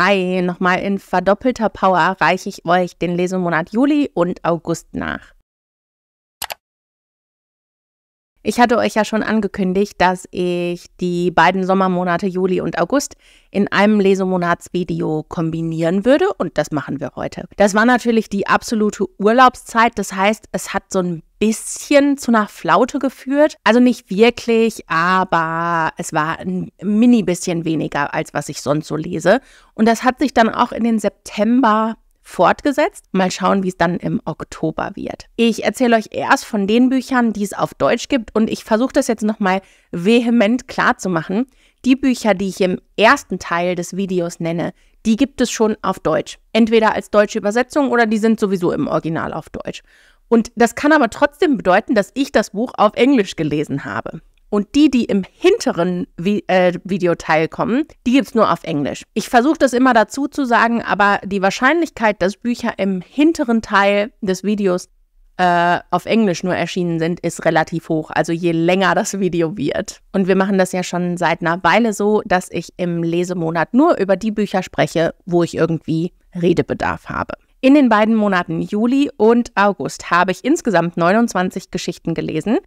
Hi, nochmal in verdoppelter Power reiche ich euch den Lesemonat Juli und August nach. Ich hatte euch ja schon angekündigt, dass ich die beiden Sommermonate Juli und August in einem Lesemonatsvideo kombinieren würde und das machen wir heute. Das war natürlich die absolute Urlaubszeit, das heißt, es hat so ein bisschen zu einer Flaute geführt. Also nicht wirklich, aber es war ein mini bisschen weniger, als was ich sonst so lese. Und das hat sich dann auch in den September fortgesetzt. Mal schauen, wie es dann im Oktober wird. Ich erzähle euch erst von den Büchern, die es auf Deutsch gibt und ich versuche das jetzt nochmal vehement klarzumachen. Die Bücher, die ich im ersten Teil des Videos nenne, die gibt es schon auf Deutsch. Entweder als deutsche Übersetzung oder die sind sowieso im Original auf Deutsch. Und das kann aber trotzdem bedeuten, dass ich das Buch auf Englisch gelesen habe. Und die, die im hinteren Vi äh, Videoteil kommen, die gibt es nur auf Englisch. Ich versuche das immer dazu zu sagen, aber die Wahrscheinlichkeit, dass Bücher im hinteren Teil des Videos äh, auf Englisch nur erschienen sind, ist relativ hoch. Also je länger das Video wird. Und wir machen das ja schon seit einer Weile so, dass ich im Lesemonat nur über die Bücher spreche, wo ich irgendwie Redebedarf habe. In den beiden Monaten Juli und August habe ich insgesamt 29 Geschichten gelesen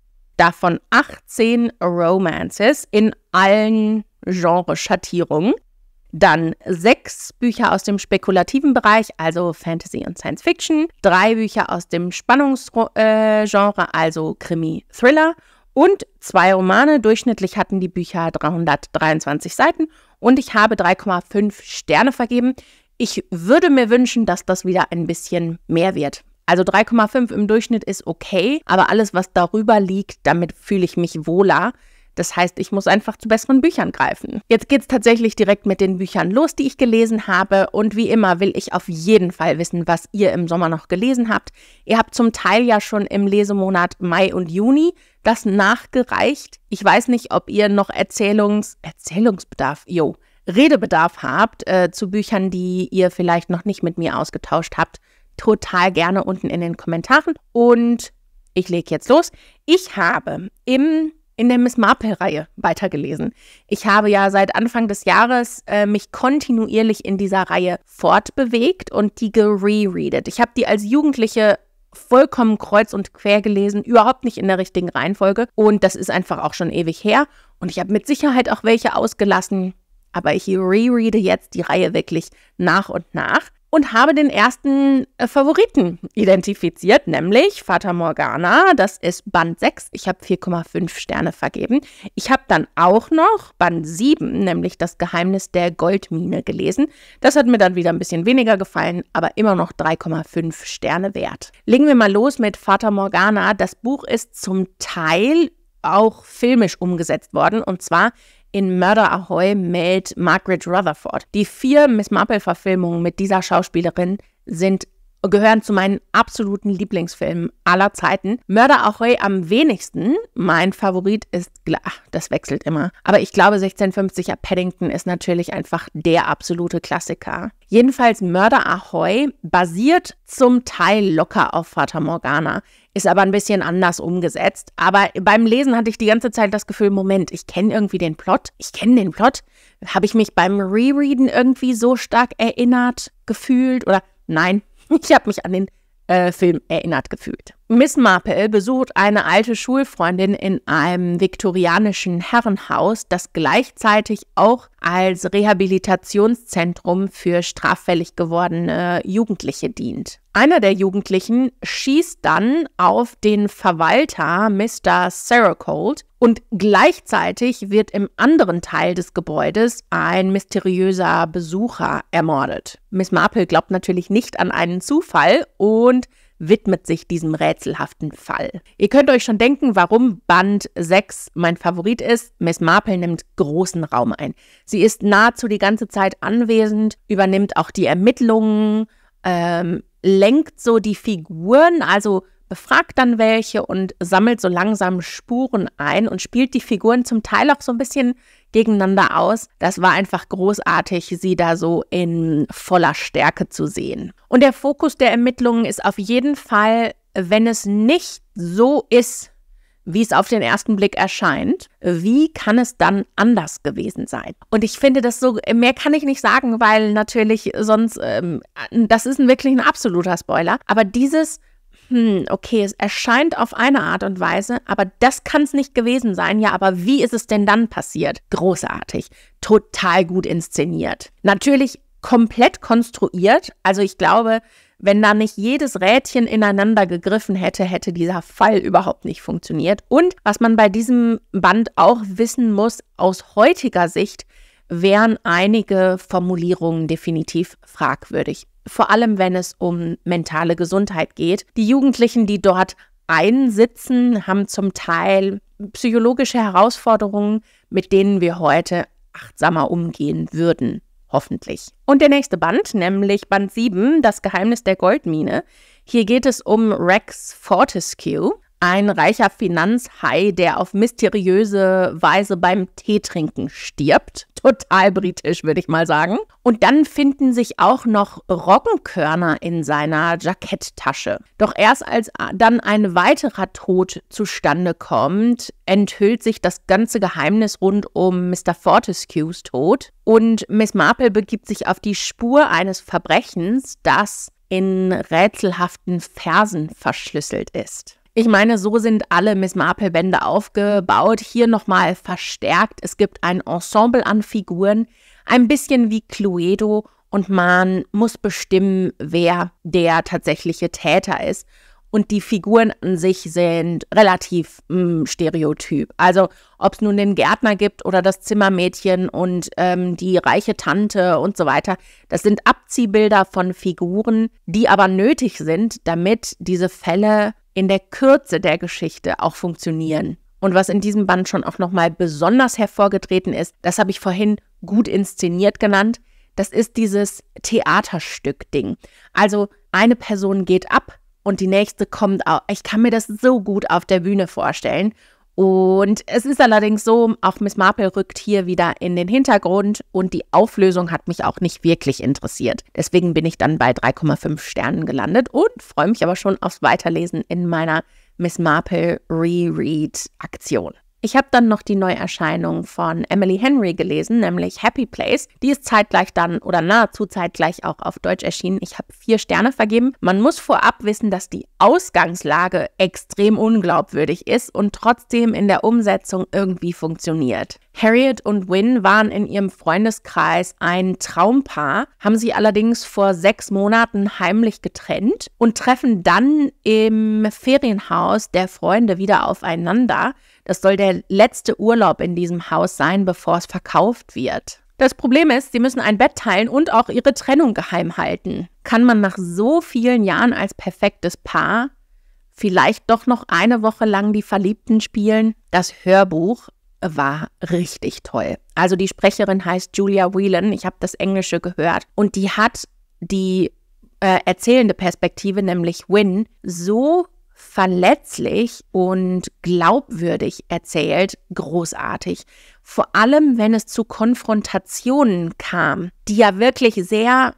davon 18 Romances in allen Genreschattierungen. Dann sechs Bücher aus dem spekulativen Bereich, also Fantasy und Science Fiction. Drei Bücher aus dem Spannungsgenre, äh, also Krimi, Thriller. Und zwei Romane. Durchschnittlich hatten die Bücher 323 Seiten. Und ich habe 3,5 Sterne vergeben. Ich würde mir wünschen, dass das wieder ein bisschen mehr wird. Also 3,5 im Durchschnitt ist okay, aber alles, was darüber liegt, damit fühle ich mich wohler. Das heißt, ich muss einfach zu besseren Büchern greifen. Jetzt geht's tatsächlich direkt mit den Büchern los, die ich gelesen habe. Und wie immer will ich auf jeden Fall wissen, was ihr im Sommer noch gelesen habt. Ihr habt zum Teil ja schon im Lesemonat Mai und Juni das nachgereicht. Ich weiß nicht, ob ihr noch Erzählungs Erzählungsbedarf, jo, Redebedarf habt äh, zu Büchern, die ihr vielleicht noch nicht mit mir ausgetauscht habt total gerne unten in den Kommentaren. Und ich lege jetzt los. Ich habe im in der Miss Marple-Reihe weitergelesen. Ich habe ja seit Anfang des Jahres äh, mich kontinuierlich in dieser Reihe fortbewegt und die gerereadet. Ich habe die als Jugendliche vollkommen kreuz und quer gelesen, überhaupt nicht in der richtigen Reihenfolge und das ist einfach auch schon ewig her und ich habe mit Sicherheit auch welche ausgelassen, aber ich rereade jetzt die Reihe wirklich nach und nach und habe den ersten äh, Favoriten identifiziert, nämlich Fata Morgana. Das ist Band 6. Ich habe 4,5 Sterne vergeben. Ich habe dann auch noch Band 7, nämlich das Geheimnis der Goldmine gelesen. Das hat mir dann wieder ein bisschen weniger gefallen, aber immer noch 3,5 Sterne wert. Legen wir mal los mit Fata Morgana. Das Buch ist zum Teil auch filmisch umgesetzt worden und zwar in Murder Ahoy mäht Margaret Rutherford. Die vier Miss Marple-Verfilmungen mit dieser Schauspielerin sind gehören zu meinen absoluten Lieblingsfilmen aller Zeiten. Mörder Ahoy am wenigsten. Mein Favorit ist, ach, das wechselt immer. Aber ich glaube, 1650er Paddington ist natürlich einfach der absolute Klassiker. Jedenfalls Mörder Ahoy basiert zum Teil locker auf Vater Morgana, ist aber ein bisschen anders umgesetzt. Aber beim Lesen hatte ich die ganze Zeit das Gefühl, Moment, ich kenne irgendwie den Plot. Ich kenne den Plot. Habe ich mich beim Rereaden irgendwie so stark erinnert, gefühlt oder nein, ich habe mich an den äh, Film erinnert gefühlt. Miss Marple besucht eine alte Schulfreundin in einem viktorianischen Herrenhaus, das gleichzeitig auch als Rehabilitationszentrum für straffällig gewordene Jugendliche dient. Einer der Jugendlichen schießt dann auf den Verwalter Mr. Saracold und gleichzeitig wird im anderen Teil des Gebäudes ein mysteriöser Besucher ermordet. Miss Marple glaubt natürlich nicht an einen Zufall und widmet sich diesem rätselhaften Fall. Ihr könnt euch schon denken, warum Band 6 mein Favorit ist. Miss Marple nimmt großen Raum ein. Sie ist nahezu die ganze Zeit anwesend, übernimmt auch die Ermittlungen, ähm, lenkt so die Figuren, also befragt dann welche und sammelt so langsam Spuren ein und spielt die Figuren zum Teil auch so ein bisschen gegeneinander aus. Das war einfach großartig, sie da so in voller Stärke zu sehen. Und der Fokus der Ermittlungen ist auf jeden Fall, wenn es nicht so ist, wie es auf den ersten Blick erscheint, wie kann es dann anders gewesen sein? Und ich finde das so, mehr kann ich nicht sagen, weil natürlich sonst, ähm, das ist ein wirklich ein absoluter Spoiler, aber dieses hm, okay, es erscheint auf eine Art und Weise, aber das kann es nicht gewesen sein. Ja, aber wie ist es denn dann passiert? Großartig, total gut inszeniert. Natürlich komplett konstruiert. Also ich glaube, wenn da nicht jedes Rädchen ineinander gegriffen hätte, hätte dieser Fall überhaupt nicht funktioniert. Und was man bei diesem Band auch wissen muss, aus heutiger Sicht, wären einige Formulierungen definitiv fragwürdig. Vor allem, wenn es um mentale Gesundheit geht. Die Jugendlichen, die dort einsitzen, haben zum Teil psychologische Herausforderungen, mit denen wir heute achtsamer umgehen würden. Hoffentlich. Und der nächste Band, nämlich Band 7, Das Geheimnis der Goldmine. Hier geht es um Rex Fortescue, ein reicher Finanzhai, der auf mysteriöse Weise beim Teetrinken stirbt total britisch, würde ich mal sagen. Und dann finden sich auch noch Roggenkörner in seiner Jacketttasche. Doch erst als dann ein weiterer Tod zustande kommt, enthüllt sich das ganze Geheimnis rund um Mr. Fortescues Tod. Und Miss Marple begibt sich auf die Spur eines Verbrechens, das in rätselhaften Versen verschlüsselt ist. Ich meine, so sind alle Miss Marple-Bände aufgebaut. Hier nochmal verstärkt. Es gibt ein Ensemble an Figuren, ein bisschen wie Cluedo und man muss bestimmen, wer der tatsächliche Täter ist. Und die Figuren an sich sind relativ mh, mm, stereotyp. Also ob es nun den Gärtner gibt oder das Zimmermädchen und ähm, die reiche Tante und so weiter, das sind Abziehbilder von Figuren, die aber nötig sind, damit diese Fälle in der Kürze der Geschichte auch funktionieren. Und was in diesem Band schon auch nochmal besonders hervorgetreten ist, das habe ich vorhin gut inszeniert genannt, das ist dieses Theaterstück-Ding. Also eine Person geht ab und die nächste kommt auch. Ich kann mir das so gut auf der Bühne vorstellen. Und es ist allerdings so, auch Miss Marple rückt hier wieder in den Hintergrund und die Auflösung hat mich auch nicht wirklich interessiert. Deswegen bin ich dann bei 3,5 Sternen gelandet und freue mich aber schon aufs Weiterlesen in meiner Miss Marple Reread-Aktion. Ich habe dann noch die Neuerscheinung von Emily Henry gelesen, nämlich Happy Place. Die ist zeitgleich dann oder nahezu zeitgleich auch auf Deutsch erschienen. Ich habe vier Sterne vergeben. Man muss vorab wissen, dass die Ausgangslage extrem unglaubwürdig ist und trotzdem in der Umsetzung irgendwie funktioniert. Harriet und Wynne waren in ihrem Freundeskreis ein Traumpaar, haben sie allerdings vor sechs Monaten heimlich getrennt und treffen dann im Ferienhaus der Freunde wieder aufeinander. Das soll der letzte Urlaub in diesem Haus sein, bevor es verkauft wird. Das Problem ist, sie müssen ein Bett teilen und auch ihre Trennung geheim halten. Kann man nach so vielen Jahren als perfektes Paar vielleicht doch noch eine Woche lang die Verliebten spielen? Das Hörbuch war richtig toll. Also die Sprecherin heißt Julia Whelan, ich habe das Englische gehört und die hat die äh, erzählende Perspektive, nämlich Win, so verletzlich und glaubwürdig erzählt, großartig. Vor allem, wenn es zu Konfrontationen kam, die ja wirklich sehr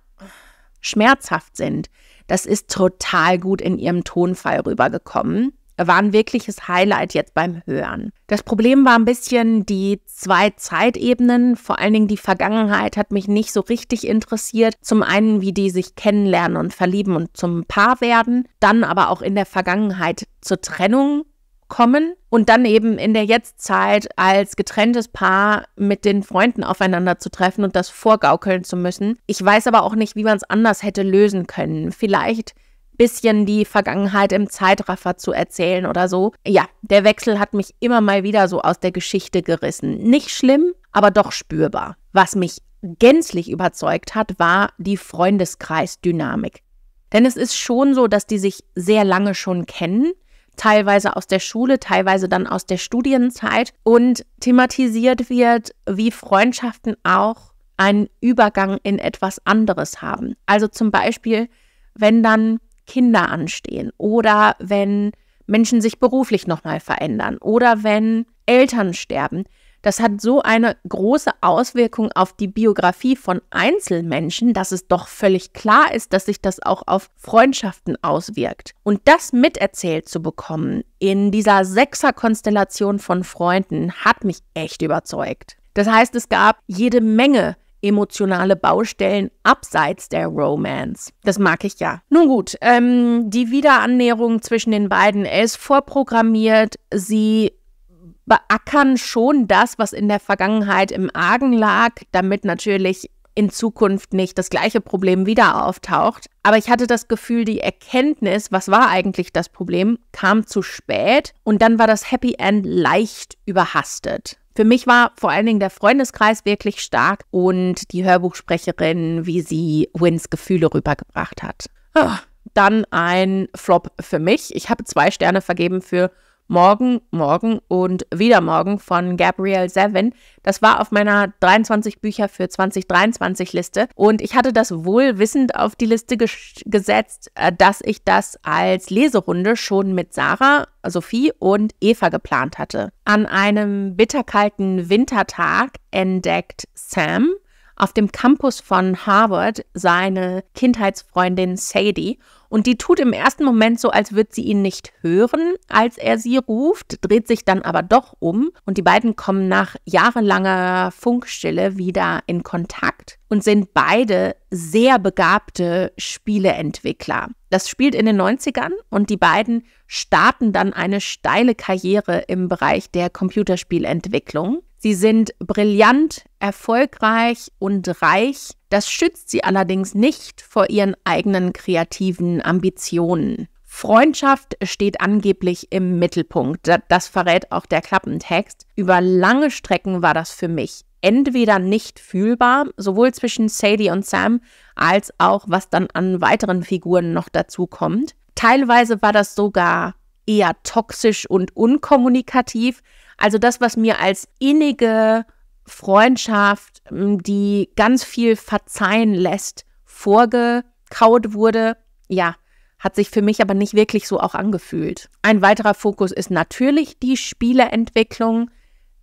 schmerzhaft sind. Das ist total gut in ihrem Tonfall rübergekommen. Äh, war ein wirkliches Highlight jetzt beim Hören. Das Problem war ein bisschen die zwei Zeitebenen, vor allen Dingen die Vergangenheit hat mich nicht so richtig interessiert. Zum einen, wie die sich kennenlernen und verlieben und zum Paar werden, dann aber auch in der Vergangenheit zur Trennung kommen und dann eben in der Jetztzeit als getrenntes Paar mit den Freunden aufeinander zu treffen und das vorgaukeln zu müssen. Ich weiß aber auch nicht, wie man es anders hätte lösen können. Vielleicht bisschen die Vergangenheit im Zeitraffer zu erzählen oder so. Ja, der Wechsel hat mich immer mal wieder so aus der Geschichte gerissen. Nicht schlimm, aber doch spürbar. Was mich gänzlich überzeugt hat, war die Freundeskreisdynamik. Denn es ist schon so, dass die sich sehr lange schon kennen, teilweise aus der Schule, teilweise dann aus der Studienzeit und thematisiert wird, wie Freundschaften auch einen Übergang in etwas anderes haben. Also zum Beispiel, wenn dann Kinder anstehen oder wenn Menschen sich beruflich nochmal verändern oder wenn Eltern sterben. Das hat so eine große Auswirkung auf die Biografie von Einzelmenschen, dass es doch völlig klar ist, dass sich das auch auf Freundschaften auswirkt. Und das miterzählt zu bekommen in dieser Sechser-Konstellation von Freunden hat mich echt überzeugt. Das heißt, es gab jede Menge emotionale Baustellen abseits der Romance. Das mag ich ja. Nun gut, ähm, die Wiederannäherung zwischen den beiden ist vorprogrammiert. Sie beackern schon das, was in der Vergangenheit im Argen lag, damit natürlich in Zukunft nicht das gleiche Problem wieder auftaucht. Aber ich hatte das Gefühl, die Erkenntnis, was war eigentlich das Problem, kam zu spät und dann war das Happy End leicht überhastet. Für mich war vor allen Dingen der Freundeskreis wirklich stark und die Hörbuchsprecherin, wie sie Wins Gefühle rübergebracht hat. Ah, dann ein Flop für mich. Ich habe zwei Sterne vergeben für Morgen, Morgen und wieder Morgen von Gabrielle Seven. Das war auf meiner 23 Bücher für 2023 Liste und ich hatte das wohlwissend auf die Liste gesetzt, äh, dass ich das als Leserunde schon mit Sarah, Sophie und Eva geplant hatte. An einem bitterkalten Wintertag entdeckt Sam, auf dem Campus von Harvard seine Kindheitsfreundin Sadie und die tut im ersten Moment so, als würde sie ihn nicht hören, als er sie ruft, dreht sich dann aber doch um und die beiden kommen nach jahrelanger Funkstille wieder in Kontakt und sind beide sehr begabte Spieleentwickler. Das spielt in den 90ern und die beiden starten dann eine steile Karriere im Bereich der Computerspielentwicklung. Sie sind brillant, erfolgreich und reich. Das schützt sie allerdings nicht vor ihren eigenen kreativen Ambitionen. Freundschaft steht angeblich im Mittelpunkt. Das verrät auch der Klappentext. Über lange Strecken war das für mich entweder nicht fühlbar, sowohl zwischen Sadie und Sam, als auch was dann an weiteren Figuren noch dazu kommt. Teilweise war das sogar eher toxisch und unkommunikativ, also das, was mir als innige Freundschaft, die ganz viel verzeihen lässt, vorgekaut wurde, ja, hat sich für mich aber nicht wirklich so auch angefühlt. Ein weiterer Fokus ist natürlich die Spieleentwicklung.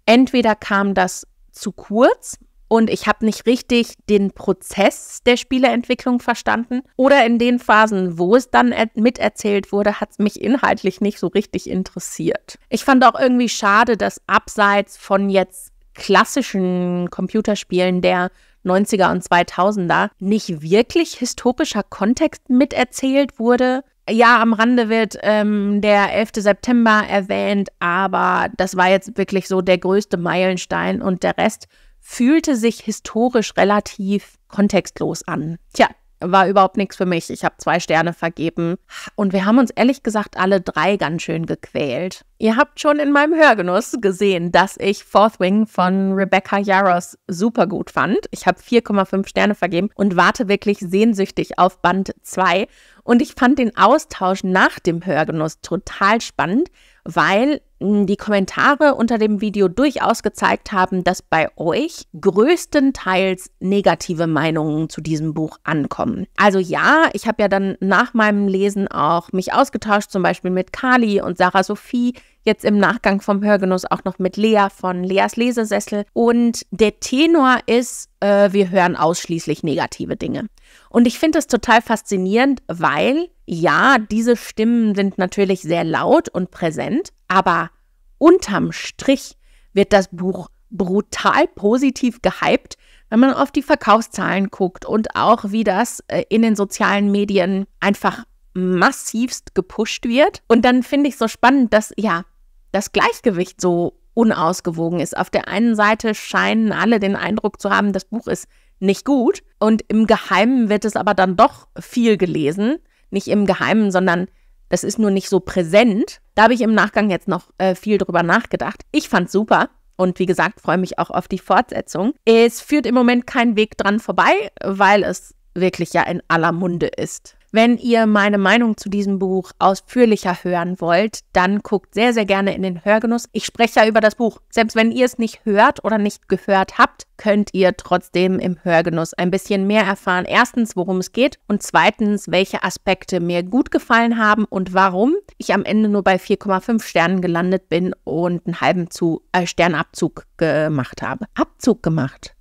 Entweder kam das zu kurz, und ich habe nicht richtig den Prozess der Spieleentwicklung verstanden. Oder in den Phasen, wo es dann miterzählt wurde, hat es mich inhaltlich nicht so richtig interessiert. Ich fand auch irgendwie schade, dass abseits von jetzt klassischen Computerspielen der 90er und 2000er nicht wirklich historischer Kontext miterzählt wurde. Ja, am Rande wird ähm, der 11. September erwähnt, aber das war jetzt wirklich so der größte Meilenstein und der Rest fühlte sich historisch relativ kontextlos an. Tja, war überhaupt nichts für mich. Ich habe zwei Sterne vergeben. Und wir haben uns ehrlich gesagt alle drei ganz schön gequält. Ihr habt schon in meinem Hörgenuss gesehen, dass ich Fourth Wing von Rebecca Yaros super gut fand. Ich habe 4,5 Sterne vergeben und warte wirklich sehnsüchtig auf Band 2. Und ich fand den Austausch nach dem Hörgenuss total spannend, weil die Kommentare unter dem Video durchaus gezeigt haben, dass bei euch größtenteils negative Meinungen zu diesem Buch ankommen. Also ja, ich habe ja dann nach meinem Lesen auch mich ausgetauscht, zum Beispiel mit Kali und Sarah Sophie, jetzt im Nachgang vom Hörgenuss auch noch mit Lea von Leas Lesesessel. Und der Tenor ist, äh, wir hören ausschließlich negative Dinge. Und ich finde das total faszinierend, weil ja, diese Stimmen sind natürlich sehr laut und präsent, aber unterm Strich wird das Buch brutal positiv gehypt, wenn man auf die Verkaufszahlen guckt und auch wie das äh, in den sozialen Medien einfach massivst gepusht wird. Und dann finde ich so spannend, dass ja das Gleichgewicht so unausgewogen ist. Auf der einen Seite scheinen alle den Eindruck zu haben, das Buch ist nicht gut und im Geheimen wird es aber dann doch viel gelesen. Nicht im Geheimen, sondern das ist nur nicht so präsent. Da habe ich im Nachgang jetzt noch äh, viel drüber nachgedacht. Ich fand's super. Und wie gesagt, freue mich auch auf die Fortsetzung. Es führt im Moment kein Weg dran vorbei, weil es wirklich ja in aller Munde ist. Wenn ihr meine Meinung zu diesem Buch ausführlicher hören wollt, dann guckt sehr, sehr gerne in den Hörgenuss. Ich spreche ja über das Buch. Selbst wenn ihr es nicht hört oder nicht gehört habt, könnt ihr trotzdem im Hörgenuss ein bisschen mehr erfahren. Erstens, worum es geht und zweitens, welche Aspekte mir gut gefallen haben und warum ich am Ende nur bei 4,5 Sternen gelandet bin und einen halben zu, äh, Sternabzug gemacht habe. Abzug gemacht.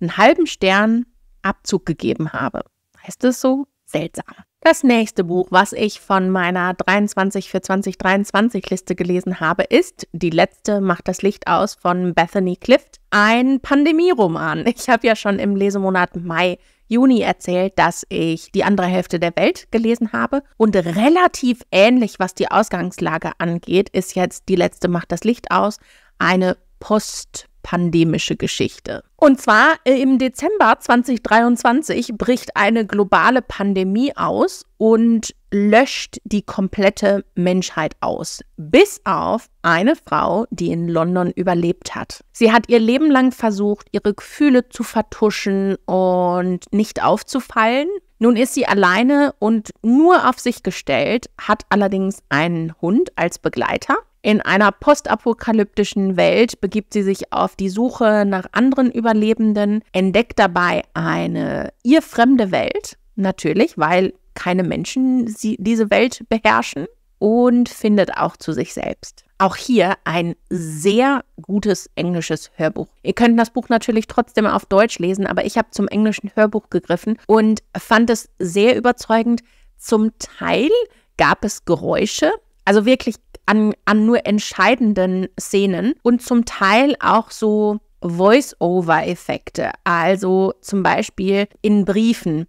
Einen halben Stern Abzug gegeben habe. Heißt das so? seltsam. Das nächste Buch, was ich von meiner 23 für 2023 Liste gelesen habe, ist Die letzte macht das Licht aus von Bethany Clift, ein Pandemieroman. Ich habe ja schon im Lesemonat Mai Juni erzählt, dass ich die andere Hälfte der Welt gelesen habe. Und relativ ähnlich, was die Ausgangslage angeht, ist jetzt die letzte Macht das Licht aus. Eine Post pandemische Geschichte. Und zwar äh, im Dezember 2023 bricht eine globale Pandemie aus und löscht die komplette Menschheit aus, bis auf eine Frau, die in London überlebt hat. Sie hat ihr Leben lang versucht, ihre Gefühle zu vertuschen und nicht aufzufallen. Nun ist sie alleine und nur auf sich gestellt, hat allerdings einen Hund als Begleiter in einer postapokalyptischen Welt begibt sie sich auf die Suche nach anderen Überlebenden, entdeckt dabei eine ihr fremde Welt, natürlich, weil keine Menschen sie, diese Welt beherrschen und findet auch zu sich selbst. Auch hier ein sehr gutes englisches Hörbuch. Ihr könnt das Buch natürlich trotzdem auf Deutsch lesen, aber ich habe zum englischen Hörbuch gegriffen und fand es sehr überzeugend. Zum Teil gab es Geräusche, also wirklich an, an nur entscheidenden Szenen und zum Teil auch so Voice-Over-Effekte. Also zum Beispiel in Briefen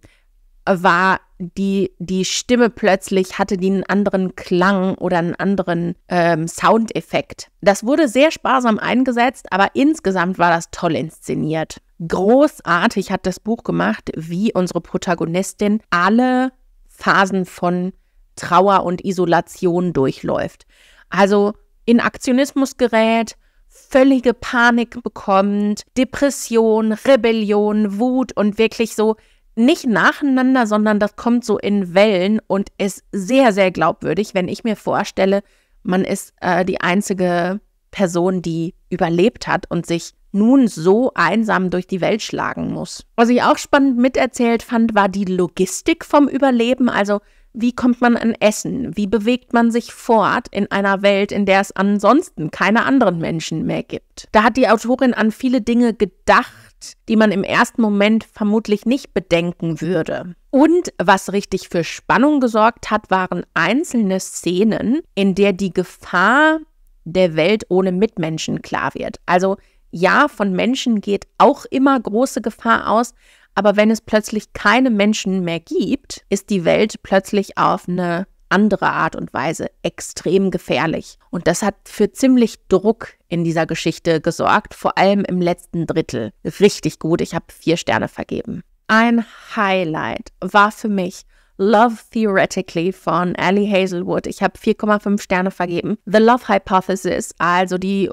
war die, die Stimme plötzlich, hatte die einen anderen Klang oder einen anderen ähm, Soundeffekt. Das wurde sehr sparsam eingesetzt, aber insgesamt war das toll inszeniert. Großartig hat das Buch gemacht, wie unsere Protagonistin alle Phasen von Trauer und Isolation durchläuft. Also in Aktionismus gerät, völlige Panik bekommt, Depression, Rebellion, Wut und wirklich so nicht nacheinander, sondern das kommt so in Wellen und ist sehr, sehr glaubwürdig, wenn ich mir vorstelle, man ist äh, die einzige Person, die überlebt hat und sich nun so einsam durch die Welt schlagen muss. Was ich auch spannend miterzählt fand, war die Logistik vom Überleben. Also wie kommt man an Essen? Wie bewegt man sich fort in einer Welt, in der es ansonsten keine anderen Menschen mehr gibt? Da hat die Autorin an viele Dinge gedacht, die man im ersten Moment vermutlich nicht bedenken würde. Und was richtig für Spannung gesorgt hat, waren einzelne Szenen, in der die Gefahr der Welt ohne Mitmenschen klar wird. Also ja, von Menschen geht auch immer große Gefahr aus, aber wenn es plötzlich keine Menschen mehr gibt, ist die Welt plötzlich auf eine andere Art und Weise extrem gefährlich. Und das hat für ziemlich Druck in dieser Geschichte gesorgt, vor allem im letzten Drittel. Richtig gut, ich habe vier Sterne vergeben. Ein Highlight war für mich Love Theoretically von Ali Hazelwood. Ich habe 4,5 Sterne vergeben. The Love Hypothesis, also die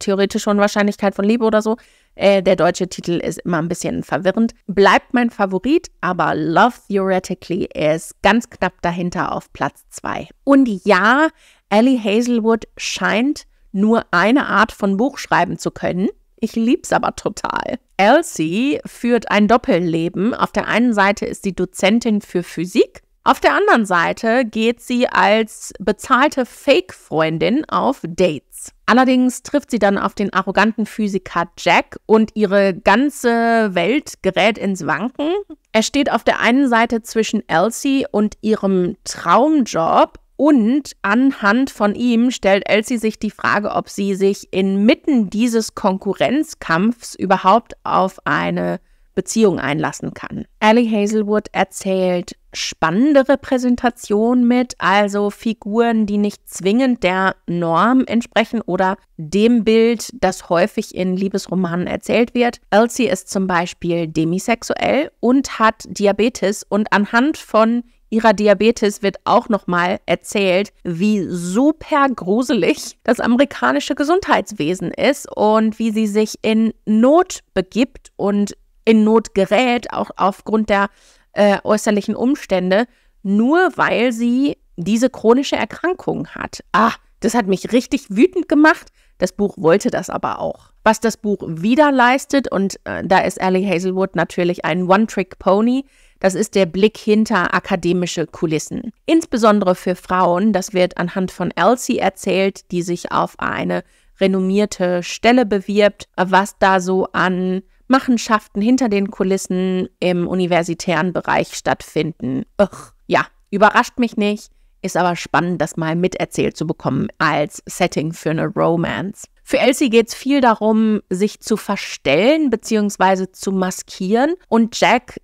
theoretische Unwahrscheinlichkeit von Liebe oder so, äh, der deutsche Titel ist immer ein bisschen verwirrend. Bleibt mein Favorit, aber Love Theoretically ist ganz knapp dahinter auf Platz 2. Und ja, Ellie Hazelwood scheint nur eine Art von Buch schreiben zu können. Ich lieb's aber total. Elsie führt ein Doppelleben. Auf der einen Seite ist sie Dozentin für Physik auf der anderen Seite geht sie als bezahlte Fake-Freundin auf Dates. Allerdings trifft sie dann auf den arroganten Physiker Jack und ihre ganze Welt gerät ins Wanken. Er steht auf der einen Seite zwischen Elsie und ihrem Traumjob und anhand von ihm stellt Elsie sich die Frage, ob sie sich inmitten dieses Konkurrenzkampfs überhaupt auf eine Beziehung einlassen kann. Ellie Hazelwood erzählt spannendere Präsentation mit, also Figuren, die nicht zwingend der Norm entsprechen oder dem Bild, das häufig in Liebesromanen erzählt wird. Elsie ist zum Beispiel demisexuell und hat Diabetes und anhand von ihrer Diabetes wird auch nochmal erzählt, wie super gruselig das amerikanische Gesundheitswesen ist und wie sie sich in Not begibt und in Not gerät, auch aufgrund der äh, äußerlichen Umstände, nur weil sie diese chronische Erkrankung hat. Ah, das hat mich richtig wütend gemacht. Das Buch wollte das aber auch. Was das Buch wieder leistet, und äh, da ist Ellie Hazelwood natürlich ein One-Trick-Pony, das ist der Blick hinter akademische Kulissen. Insbesondere für Frauen, das wird anhand von Elsie erzählt, die sich auf eine renommierte Stelle bewirbt, was da so an Machenschaften hinter den Kulissen im universitären Bereich stattfinden. Ugh, ja, überrascht mich nicht, ist aber spannend, das mal miterzählt zu bekommen als Setting für eine Romance. Für Elsie geht es viel darum, sich zu verstellen bzw. zu maskieren und Jack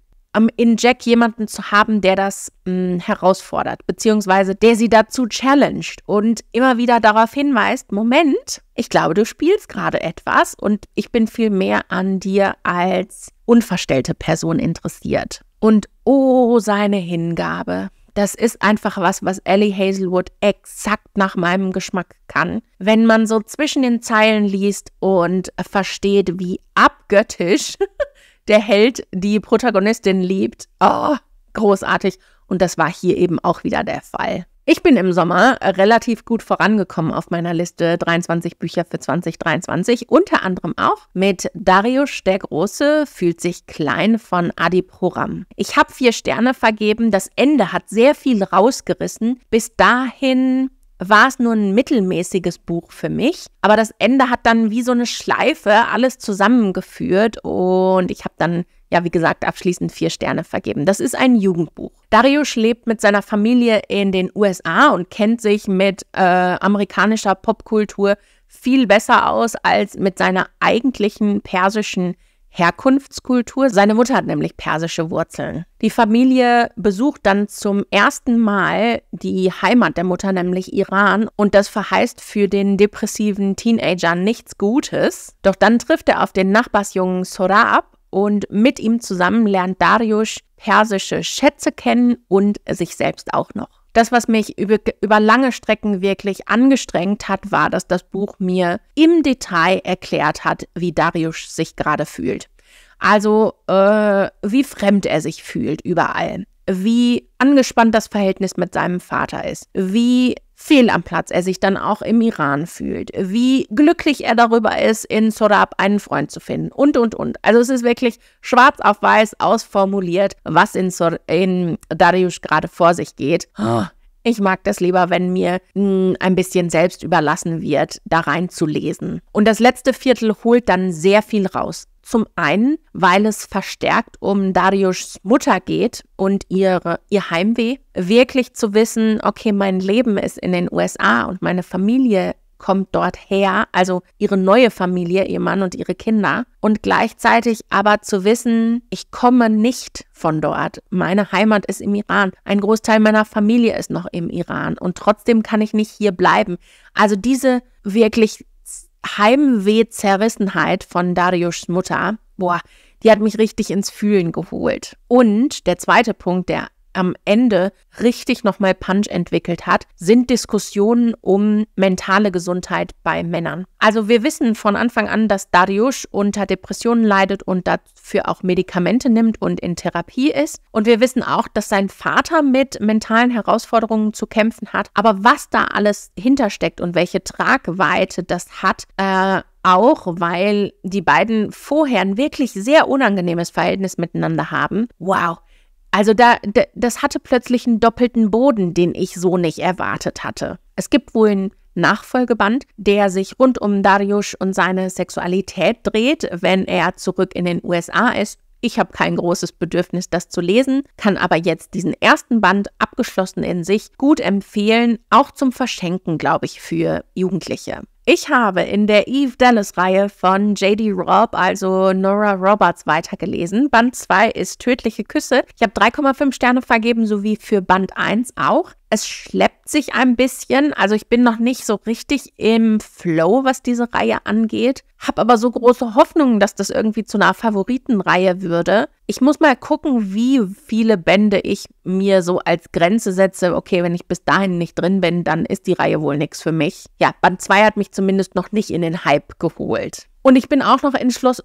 in Jack jemanden zu haben, der das mh, hm, herausfordert, beziehungsweise der sie dazu challenged und immer wieder darauf hinweist, Moment, ich glaube, du spielst gerade etwas und ich bin viel mehr an dir als unverstellte Person interessiert. Und oh, seine Hingabe. Das ist einfach was, was Ellie Hazelwood exakt nach meinem Geschmack kann. Wenn man so zwischen den Zeilen liest und versteht, wie abgöttisch der Held, die Protagonistin liebt. Oh, großartig. Und das war hier eben auch wieder der Fall. Ich bin im Sommer relativ gut vorangekommen auf meiner Liste 23 Bücher für 2023, unter anderem auch mit Darius der Große fühlt sich klein von Adi Proram. Ich habe vier Sterne vergeben, das Ende hat sehr viel rausgerissen. Bis dahin war es nur ein mittelmäßiges Buch für mich. Aber das Ende hat dann wie so eine Schleife alles zusammengeführt und ich habe dann, ja, wie gesagt, abschließend vier Sterne vergeben. Das ist ein Jugendbuch. Darius lebt mit seiner Familie in den USA und kennt sich mit äh, amerikanischer Popkultur viel besser aus als mit seiner eigentlichen persischen Herkunftskultur. Seine Mutter hat nämlich persische Wurzeln. Die Familie besucht dann zum ersten Mal die Heimat der Mutter, nämlich Iran, und das verheißt für den depressiven Teenager nichts Gutes. Doch dann trifft er auf den Nachbarsjungen Sorab und mit ihm zusammen lernt Dariush persische Schätze kennen und sich selbst auch noch das, was mich über, über lange Strecken wirklich angestrengt hat, war, dass das Buch mir im Detail erklärt hat, wie Darius sich gerade fühlt. Also, äh, wie fremd er sich fühlt überall wie angespannt das Verhältnis mit seinem Vater ist, wie fehl am Platz er sich dann auch im Iran fühlt, wie glücklich er darüber ist, in Sorab einen Freund zu finden und, und, und. Also es ist wirklich schwarz auf weiß ausformuliert, was in, Sor in Darius gerade vor sich geht. Ah, ich mag das lieber, wenn mir mh, hm, ein bisschen selbst überlassen wird, da reinzulesen. Und das letzte Viertel holt dann sehr viel raus. Zum einen, weil es verstärkt um Darius Mutter geht und ihre, ihr Heimweh. Wirklich zu wissen, okay, mein Leben ist in den USA und meine Familie kommt dort her, also ihre neue Familie, ihr Mann und ihre Kinder. Und gleichzeitig aber zu wissen, ich komme nicht von dort. Meine Heimat ist im Iran. Ein Großteil meiner Familie ist noch im Iran. Und trotzdem kann ich nicht hier bleiben. Also diese wirklich Heimweh-Zerrissenheit von Darius Mutter, boah, die hat mich richtig ins Fühlen geholt. Und der zweite Punkt, der am Ende richtig nochmal Punch entwickelt hat, sind Diskussionen um mentale Gesundheit bei Männern. Also wir wissen von Anfang an, dass Dariusz unter Depressionen leidet und dafür auch Medikamente nimmt und in Therapie ist. Und wir wissen auch, dass sein Vater mit mentalen Herausforderungen zu kämpfen hat. Aber was da alles hintersteckt und welche Tragweite das hat, äh, auch weil die beiden vorher ein wirklich sehr unangenehmes Verhältnis miteinander haben. Wow, also da, da, das hatte plötzlich einen doppelten Boden, den ich so nicht erwartet hatte. Es gibt wohl einen Nachfolgeband, der sich rund um Darius und seine Sexualität dreht, wenn er zurück in den USA ist. Ich habe kein großes Bedürfnis, das zu lesen, kann aber jetzt diesen ersten Band abgeschlossen in sich gut empfehlen, auch zum Verschenken, glaube ich, für Jugendliche. Ich habe in der Eve dallas reihe von J.D. Robb, also Nora Roberts, weitergelesen. Band 2 ist Tödliche Küsse. Ich habe 3,5 Sterne vergeben, sowie für Band 1 auch. Es schleppt sich ein bisschen. Also ich bin noch nicht so richtig im Flow, was diese Reihe angeht. Habe aber so große Hoffnungen, dass das irgendwie zu einer Favoritenreihe würde. Ich muss mal gucken, wie viele Bände ich mir so als Grenze setze. Okay, wenn ich bis dahin nicht drin bin, dann ist die Reihe wohl nichts für mich. Ja, Band 2 hat mich zumindest noch nicht in den Hype geholt. Und ich bin auch noch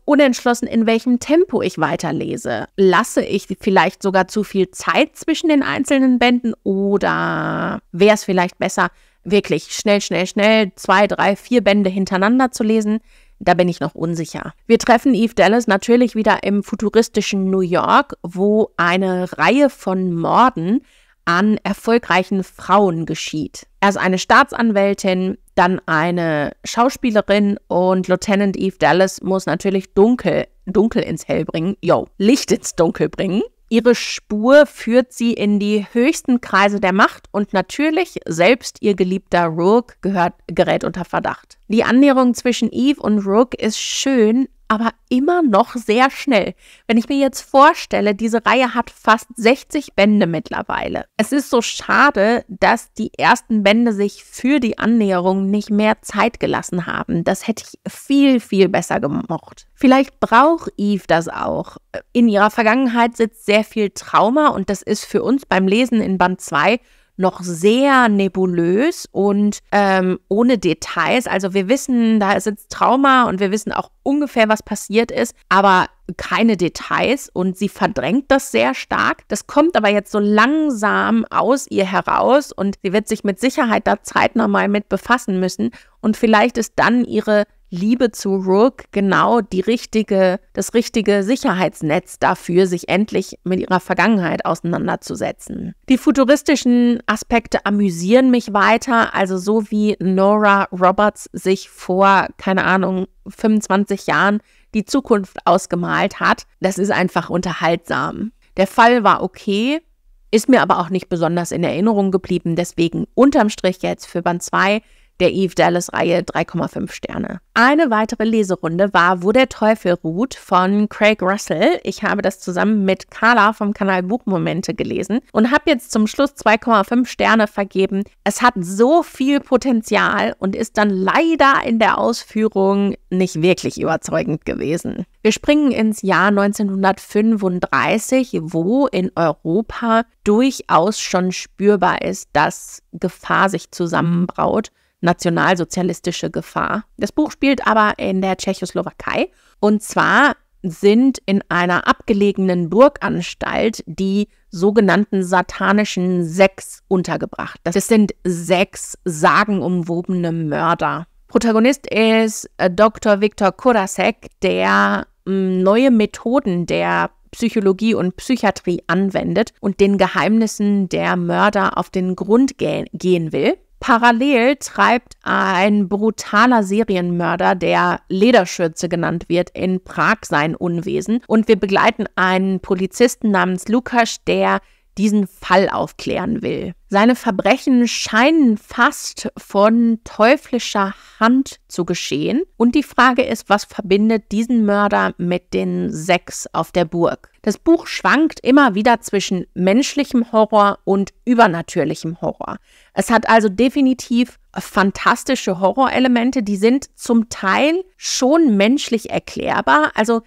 unentschlossen, in welchem Tempo ich weiterlese. Lasse ich vielleicht sogar zu viel Zeit zwischen den einzelnen Bänden oder wäre es vielleicht besser, wirklich schnell, schnell, schnell zwei, drei, vier Bände hintereinander zu lesen? Da bin ich noch unsicher. Wir treffen Eve Dallas natürlich wieder im futuristischen New York, wo eine Reihe von Morden an erfolgreichen Frauen geschieht. Er ist eine Staatsanwältin, dann eine Schauspielerin und Lieutenant Eve Dallas muss natürlich dunkel, dunkel ins Hell bringen. Yo, Licht ins Dunkel bringen. Ihre Spur führt sie in die höchsten Kreise der Macht und natürlich selbst ihr geliebter Rook gehört, gerät unter Verdacht. Die Annäherung zwischen Eve und Rook ist schön, aber immer noch sehr schnell. Wenn ich mir jetzt vorstelle, diese Reihe hat fast 60 Bände mittlerweile. Es ist so schade, dass die ersten Bände sich für die Annäherung nicht mehr Zeit gelassen haben. Das hätte ich viel, viel besser gemocht. Vielleicht braucht Eve das auch. In ihrer Vergangenheit sitzt sehr viel Trauma und das ist für uns beim Lesen in Band 2 noch sehr nebulös und ähm, ohne Details. Also wir wissen, da ist jetzt Trauma und wir wissen auch ungefähr, was passiert ist, aber keine Details und sie verdrängt das sehr stark. Das kommt aber jetzt so langsam aus ihr heraus und sie wird sich mit Sicherheit da zeitnah mal mit befassen müssen und vielleicht ist dann ihre Liebe zu Rook genau die richtige, das richtige Sicherheitsnetz dafür, sich endlich mit ihrer Vergangenheit auseinanderzusetzen. Die futuristischen Aspekte amüsieren mich weiter, also so wie Nora Roberts sich vor, keine Ahnung, 25 Jahren die Zukunft ausgemalt hat. Das ist einfach unterhaltsam. Der Fall war okay, ist mir aber auch nicht besonders in Erinnerung geblieben, deswegen unterm Strich jetzt für Band 2 der Eve Dallas-Reihe 3,5 Sterne. Eine weitere Leserunde war Wo der Teufel ruht von Craig Russell. Ich habe das zusammen mit Carla vom Kanal Buchmomente gelesen und habe jetzt zum Schluss 2,5 Sterne vergeben. Es hat so viel Potenzial und ist dann leider in der Ausführung nicht wirklich überzeugend gewesen. Wir springen ins Jahr 1935, wo in Europa durchaus schon spürbar ist, dass Gefahr sich zusammenbraut nationalsozialistische Gefahr. Das Buch spielt aber in der Tschechoslowakei und zwar sind in einer abgelegenen Burganstalt die sogenannten satanischen Sechs untergebracht. Das sind sechs sagenumwobene Mörder. Protagonist ist äh, Dr. Viktor Kurasek, der hm, neue Methoden der Psychologie und Psychiatrie anwendet und den Geheimnissen der Mörder auf den Grund gehen will. Parallel treibt ein brutaler Serienmörder, der Lederschürze genannt wird, in Prag sein Unwesen. Und wir begleiten einen Polizisten namens Lukas, der diesen Fall aufklären will. Seine Verbrechen scheinen fast von teuflischer Hand zu geschehen. Und die Frage ist, was verbindet diesen Mörder mit den Sechs auf der Burg? Das Buch schwankt immer wieder zwischen menschlichem Horror und übernatürlichem Horror. Es hat also definitiv fantastische Horrorelemente, die sind zum Teil schon menschlich erklärbar. Also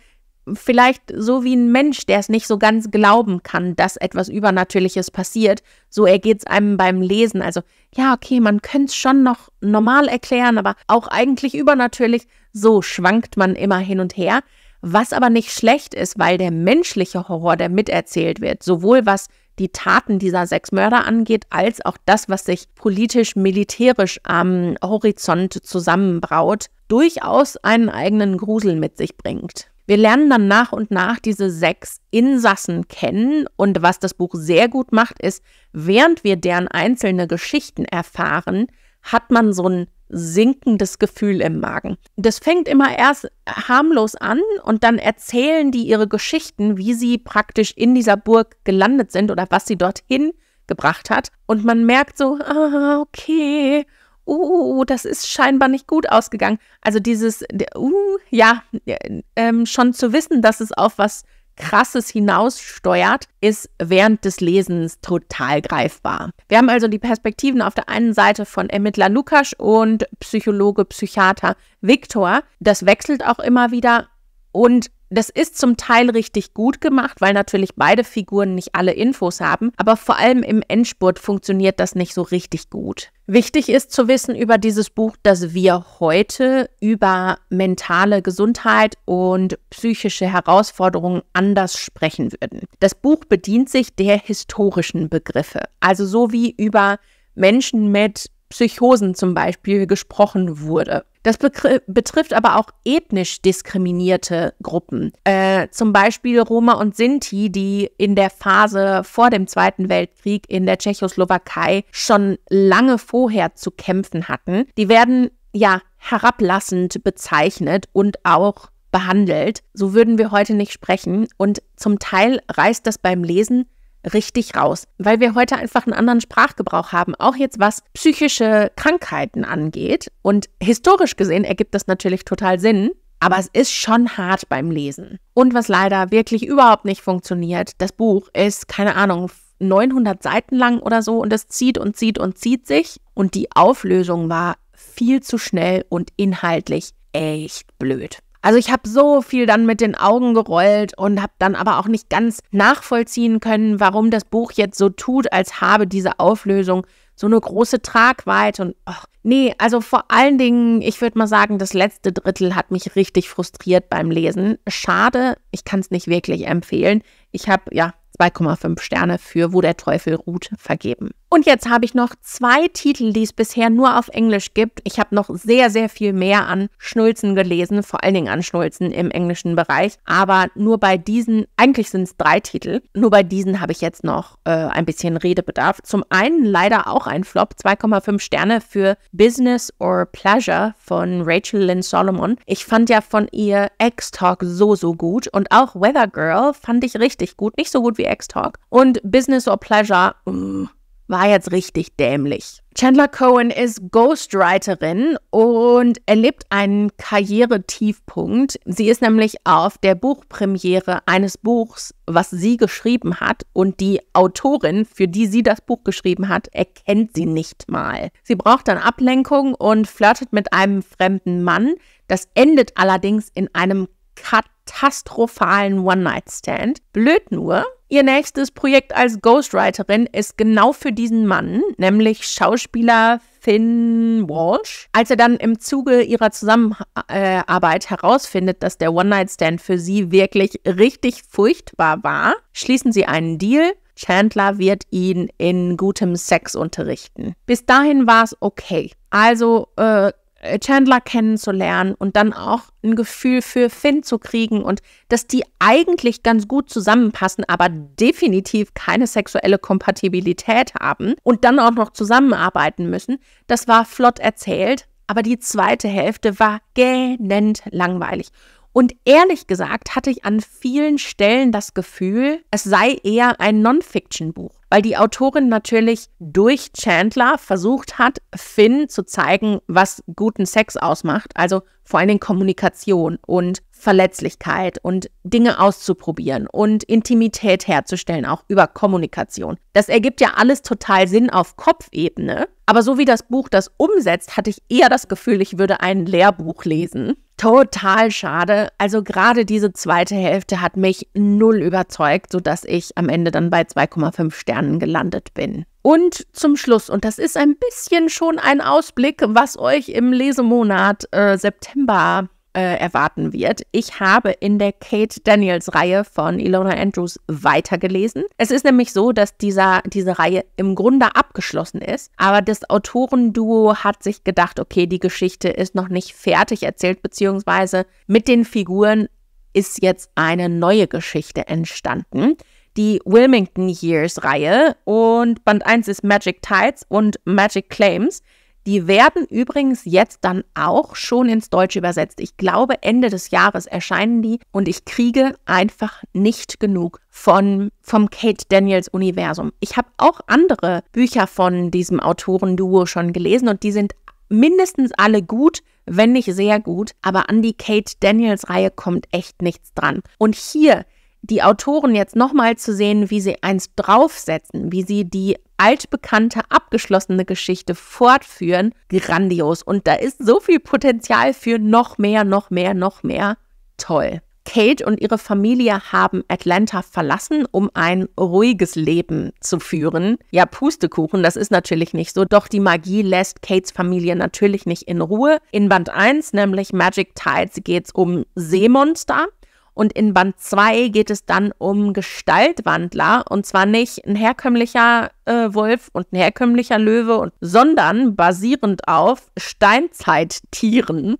vielleicht so wie ein Mensch, der es nicht so ganz glauben kann, dass etwas Übernatürliches passiert. So ergeht es einem beim Lesen. Also, ja, okay, man könnte es schon noch normal erklären, aber auch eigentlich übernatürlich. So schwankt man immer hin und her. Was aber nicht schlecht ist, weil der menschliche Horror, der miterzählt wird, sowohl was die Taten dieser sechs Mörder angeht, als auch das, was sich politisch-militärisch am Horizont zusammenbraut, durchaus einen eigenen Grusel mit sich bringt. Wir lernen dann nach und nach diese sechs Insassen kennen und was das Buch sehr gut macht, ist, während wir deren einzelne Geschichten erfahren, hat man so ein sinkendes Gefühl im Magen. Das fängt immer erst harmlos an und dann erzählen die ihre Geschichten, wie sie praktisch in dieser Burg gelandet sind oder was sie dorthin gebracht hat. Und man merkt so, ah, okay, uh, das ist scheinbar nicht gut ausgegangen. Also dieses, uh, ja, äh, ähm, schon zu wissen, dass es auf was Krasses hinaussteuert, ist während des Lesens total greifbar. Wir haben also die Perspektiven auf der einen Seite von Ermittler Lukas und Psychologe, Psychiater Viktor. Das wechselt auch immer wieder und das ist zum Teil richtig gut gemacht, weil natürlich beide Figuren nicht alle Infos haben, aber vor allem im Endspurt funktioniert das nicht so richtig gut. Wichtig ist zu wissen über dieses Buch, dass wir heute über mentale Gesundheit und psychische Herausforderungen anders sprechen würden. Das Buch bedient sich der historischen Begriffe, also so wie über Menschen mit Psychosen zum Beispiel gesprochen wurde. Das betrifft aber auch ethnisch diskriminierte Gruppen, äh, zum Beispiel Roma und Sinti, die in der Phase vor dem Zweiten Weltkrieg in der Tschechoslowakei schon lange vorher zu kämpfen hatten. Die werden ja herablassend bezeichnet und auch behandelt. So würden wir heute nicht sprechen. Und zum Teil reißt das beim Lesen richtig raus, weil wir heute einfach einen anderen Sprachgebrauch haben, auch jetzt was psychische Krankheiten angeht. Und historisch gesehen ergibt das natürlich total Sinn, aber es ist schon hart beim Lesen. Und was leider wirklich überhaupt nicht funktioniert, das Buch ist, keine Ahnung, 900 Seiten lang oder so und es zieht und zieht und zieht sich. Und die Auflösung war viel zu schnell und inhaltlich echt blöd. Also ich habe so viel dann mit den Augen gerollt und habe dann aber auch nicht ganz nachvollziehen können, warum das Buch jetzt so tut, als habe diese Auflösung so eine große Tragweite und och, nee, also vor allen Dingen, ich würde mal sagen, das letzte Drittel hat mich richtig frustriert beim Lesen. Schade, ich kann es nicht wirklich empfehlen. Ich habe ja 2,5 Sterne für Wo der Teufel ruht vergeben. Und jetzt habe ich noch zwei Titel, die es bisher nur auf Englisch gibt. Ich habe noch sehr, sehr viel mehr an Schnulzen gelesen, vor allen Dingen an Schnulzen im englischen Bereich. Aber nur bei diesen, eigentlich sind es drei Titel, nur bei diesen habe ich jetzt noch äh, ein bisschen Redebedarf. Zum einen leider auch ein Flop, 2,5 Sterne für Business or Pleasure von Rachel Lynn Solomon. Ich fand ja von ihr X-Talk so, so gut. Und auch Weather Girl fand ich richtig gut. Nicht so gut wie X-Talk. Und Business or Pleasure, mh, mm, war jetzt richtig dämlich. Chandler Cohen ist Ghostwriterin und erlebt einen Karrieretiefpunkt. Sie ist nämlich auf der Buchpremiere eines Buchs, was sie geschrieben hat und die Autorin, für die sie das Buch geschrieben hat, erkennt sie nicht mal. Sie braucht dann Ablenkung und flirtet mit einem fremden Mann. Das endet allerdings in einem katastrophalen One-Night-Stand. Blöd nur, Ihr nächstes Projekt als Ghostwriterin ist genau für diesen Mann, nämlich Schauspieler Finn Walsh. Als er dann im Zuge ihrer Zusammenarbeit herausfindet, dass der One-Night-Stand für sie wirklich richtig furchtbar war, schließen sie einen Deal. Chandler wird ihn in gutem Sex unterrichten. Bis dahin war es okay. Also äh, äh, Chandler kennenzulernen und dann auch ein Gefühl für Finn zu kriegen und dass die eigentlich ganz gut zusammenpassen, aber definitiv keine sexuelle Kompatibilität haben und dann auch noch zusammenarbeiten müssen, das war flott erzählt, aber die zweite Hälfte war gähnend langweilig. Und ehrlich gesagt hatte ich an vielen Stellen das Gefühl, es sei eher ein Non-Fiction-Buch weil die Autorin natürlich durch Chandler versucht hat, Finn zu zeigen, was guten Sex ausmacht, also vor allen Dingen Kommunikation und Verletzlichkeit und Dinge auszuprobieren und Intimität herzustellen, auch über Kommunikation. Das ergibt ja alles total Sinn auf Kopfebene, aber so wie das Buch das umsetzt, hatte ich eher das Gefühl, ich würde ein Lehrbuch lesen. Total schade. Also gerade diese zweite Hälfte hat mich null überzeugt, sodass ich am Ende dann bei 2,5 Sternen gelandet bin. Und zum Schluss, und das ist ein bisschen schon ein Ausblick, was euch im Lesemonat äh, September äh, erwarten wird. Ich habe in der Kate Daniels Reihe von Ilona Andrews weitergelesen. Es ist nämlich so, dass dieser, diese Reihe im Grunde abgeschlossen ist, aber das Autorenduo hat sich gedacht, okay, die Geschichte ist noch nicht fertig erzählt, beziehungsweise mit den Figuren ist jetzt eine neue Geschichte entstanden die Wilmington Years Reihe und Band 1 ist Magic Tides und Magic Claims. Die werden übrigens jetzt dann auch schon ins Deutsche übersetzt. Ich glaube, Ende des Jahres erscheinen die und ich kriege einfach nicht genug von, vom Kate Daniels Universum. Ich habe auch andere Bücher von diesem Autorenduo schon gelesen und die sind mindestens alle gut, wenn nicht sehr gut, aber an die Kate Daniels Reihe kommt echt nichts dran. Und hier die Autoren jetzt nochmal zu sehen, wie sie eins draufsetzen, wie sie die altbekannte, abgeschlossene Geschichte fortführen, grandios. Und da ist so viel Potenzial für noch mehr, noch mehr, noch mehr. Toll. Kate und ihre Familie haben Atlanta verlassen, um ein ruhiges Leben zu führen. Ja, Pustekuchen, das ist natürlich nicht so, doch die Magie lässt Kates Familie natürlich nicht in Ruhe. In Band 1, nämlich Magic Tides, geht es um Seemonster. Und in Band 2 geht es dann um Gestaltwandler und zwar nicht ein herkömmlicher äh, Wolf und ein herkömmlicher Löwe, und, sondern basierend auf Steinzeittieren.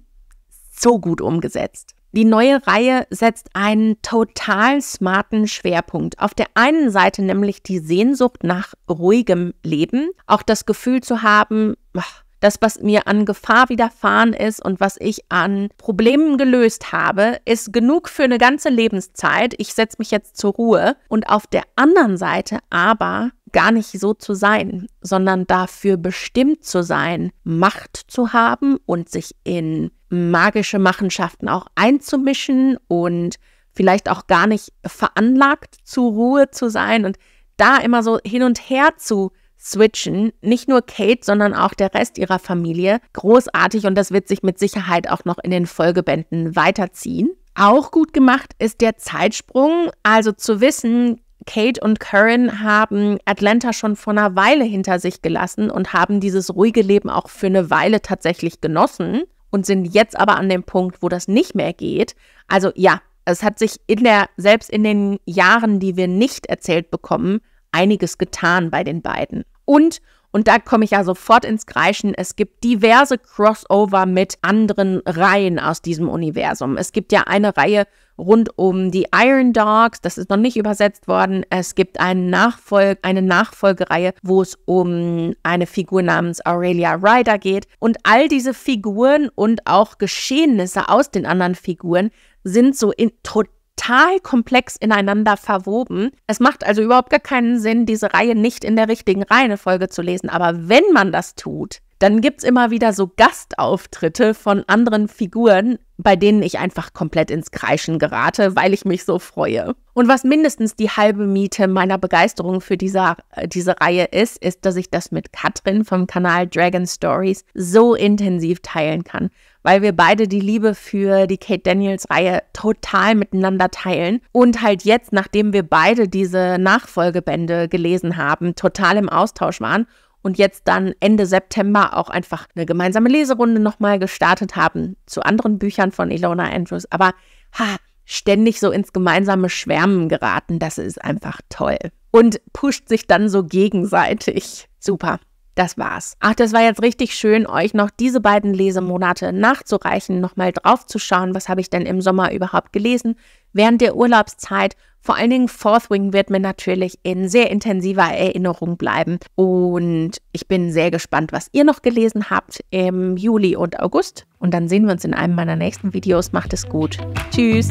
So gut umgesetzt. Die neue Reihe setzt einen total smarten Schwerpunkt. Auf der einen Seite nämlich die Sehnsucht nach ruhigem Leben, auch das Gefühl zu haben, ach, das, was mir an Gefahr widerfahren ist und was ich an Problemen gelöst habe, ist genug für eine ganze Lebenszeit. Ich setze mich jetzt zur Ruhe. Und auf der anderen Seite aber gar nicht so zu sein, sondern dafür bestimmt zu sein, Macht zu haben und sich in magische Machenschaften auch einzumischen und vielleicht auch gar nicht veranlagt, zur Ruhe zu sein und da immer so hin und her zu switchen. Nicht nur Kate, sondern auch der Rest ihrer Familie. Großartig und das wird sich mit Sicherheit auch noch in den Folgebänden weiterziehen. Auch gut gemacht ist der Zeitsprung, also zu wissen, Kate und Karen haben Atlanta schon vor einer Weile hinter sich gelassen und haben dieses ruhige Leben auch für eine Weile tatsächlich genossen und sind jetzt aber an dem Punkt, wo das nicht mehr geht. Also ja, es hat sich in der selbst in den Jahren, die wir nicht erzählt bekommen, einiges getan bei den beiden. Und, und da komme ich ja sofort ins Kreischen, es gibt diverse Crossover mit anderen Reihen aus diesem Universum. Es gibt ja eine Reihe rund um die Iron Dogs, das ist noch nicht übersetzt worden. Es gibt einen Nachfolg, eine Nachfolgereihe, wo es um eine Figur namens Aurelia Ryder geht. Und all diese Figuren und auch Geschehnisse aus den anderen Figuren sind so in, total total komplex ineinander verwoben. Es macht also überhaupt gar keinen Sinn, diese Reihe nicht in der richtigen Reihenfolge zu lesen. Aber wenn man das tut, dann gibt es immer wieder so Gastauftritte von anderen Figuren, bei denen ich einfach komplett ins Kreischen gerate, weil ich mich so freue. Und was mindestens die halbe Miete meiner Begeisterung für diese, äh, diese Reihe ist, ist, dass ich das mit Katrin vom Kanal Dragon Stories so intensiv teilen kann, weil wir beide die Liebe für die Kate Daniels Reihe total miteinander teilen und halt jetzt, nachdem wir beide diese Nachfolgebände gelesen haben, total im Austausch waren und jetzt dann Ende September auch einfach eine gemeinsame Leserunde nochmal gestartet haben zu anderen Büchern von Ilona Andrews. Aber ha, ständig so ins gemeinsame Schwärmen geraten, das ist einfach toll. Und pusht sich dann so gegenseitig. Super das war's. Ach, das war jetzt richtig schön, euch noch diese beiden Lesemonate nachzureichen, nochmal draufzuschauen, was habe ich denn im Sommer überhaupt gelesen. Während der Urlaubszeit, vor allen Dingen Fourth Wing wird mir natürlich in sehr intensiver Erinnerung bleiben. Und ich bin sehr gespannt, was ihr noch gelesen habt im Juli und August. Und dann sehen wir uns in einem meiner nächsten Videos. Macht es gut. Tschüss.